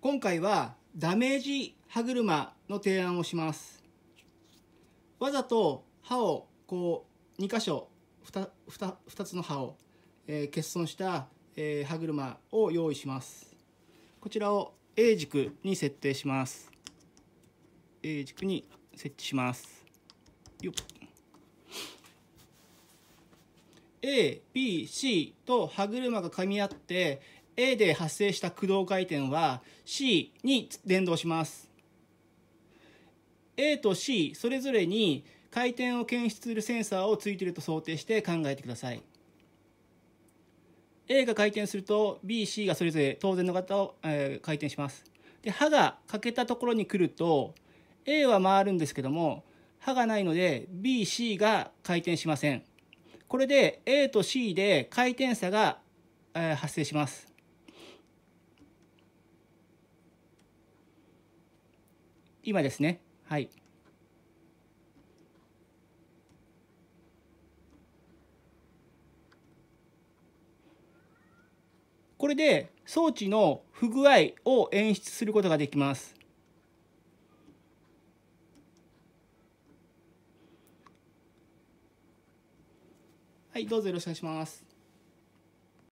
今回はダメージ歯車の提案をしますわざと歯をこう2箇所 2, 2, 2つの歯を、えー、欠損した、えー、歯車を用意しますこちらを A 軸に設定します A 軸に設置しますよっ ABC と歯車が噛み合って A で発生した駆動回転は C に伝導します。A と C それぞれに回転を検出するセンサーをついていると想定して考えてください。A が回転すると B、C がそれぞれ当然の方を、えー、回転します。で、刃が欠けたところに来ると A は回るんですけども刃がないので B、C が回転しません。これで A と C で回転差が、えー、発生します。今ですねはいこれで装置の不具合を演出することができます。はい、どうぞよろしくお願いします。